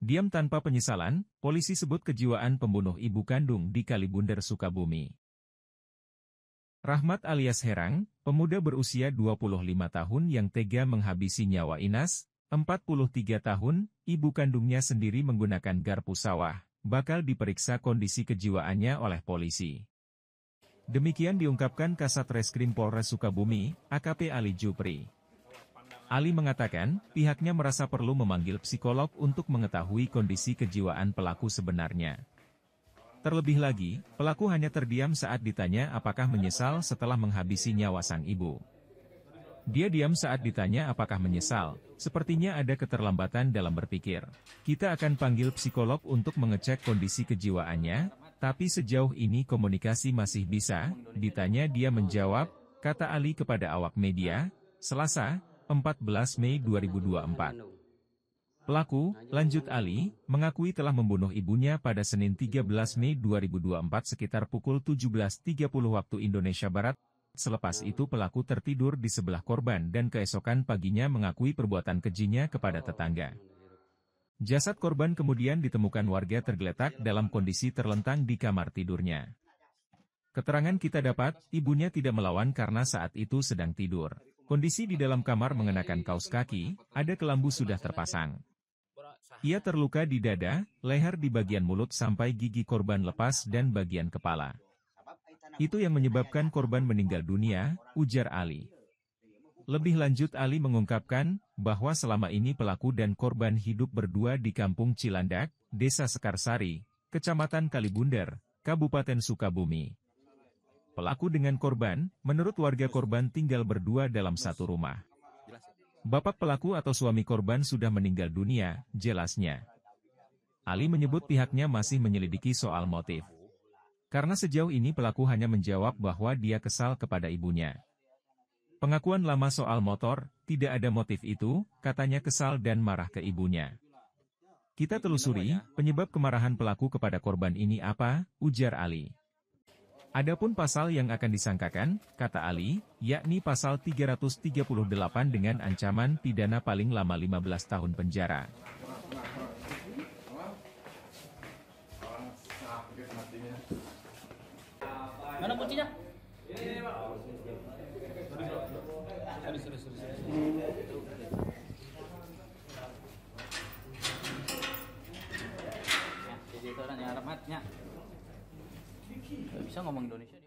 Diam tanpa penyesalan, polisi sebut kejiwaan pembunuh ibu kandung di Kalibunder, Sukabumi. Rahmat alias Herang, pemuda berusia 25 tahun yang tega menghabisi nyawa Inas, 43 tahun, ibu kandungnya sendiri menggunakan garpu sawah, bakal diperiksa kondisi kejiwaannya oleh polisi. Demikian diungkapkan Kasat Reskrim Polres Sukabumi, AKP Ali Jupri. Ali mengatakan, pihaknya merasa perlu memanggil psikolog untuk mengetahui kondisi kejiwaan pelaku sebenarnya. Terlebih lagi, pelaku hanya terdiam saat ditanya apakah menyesal setelah menghabisi nyawa sang ibu. Dia diam saat ditanya apakah menyesal, sepertinya ada keterlambatan dalam berpikir. Kita akan panggil psikolog untuk mengecek kondisi kejiwaannya, tapi sejauh ini komunikasi masih bisa, ditanya dia menjawab, kata Ali kepada awak media, Selasa, 14 Mei 2024. Pelaku, lanjut Ali, mengakui telah membunuh ibunya pada Senin 13 Mei 2024 sekitar pukul 17.30 waktu Indonesia Barat. Selepas itu pelaku tertidur di sebelah korban dan keesokan paginya mengakui perbuatan kejinya kepada tetangga. Jasad korban kemudian ditemukan warga tergeletak dalam kondisi terlentang di kamar tidurnya. Keterangan kita dapat, ibunya tidak melawan karena saat itu sedang tidur. Kondisi di dalam kamar mengenakan kaos kaki, ada kelambu sudah terpasang. Ia terluka di dada, leher di bagian mulut sampai gigi korban lepas dan bagian kepala. Itu yang menyebabkan korban meninggal dunia, ujar Ali. Lebih lanjut Ali mengungkapkan, bahwa selama ini pelaku dan korban hidup berdua di kampung Cilandak, Desa Sekarsari, Kecamatan Kalibunder, Kabupaten Sukabumi. Pelaku dengan korban, menurut warga korban tinggal berdua dalam satu rumah. Bapak pelaku atau suami korban sudah meninggal dunia, jelasnya. Ali menyebut pihaknya masih menyelidiki soal motif. Karena sejauh ini pelaku hanya menjawab bahwa dia kesal kepada ibunya. Pengakuan lama soal motor, tidak ada motif itu, katanya kesal dan marah ke ibunya. Kita telusuri, penyebab kemarahan pelaku kepada korban ini apa, ujar Ali. Adapun pasal yang akan disangkakan, kata Ali, yakni pasal 338 dengan ancaman pidana paling lama 15 tahun penjara. Mana kuncinya? Jadi itu orang yang rahmatnya bisa ngomong Indonesia.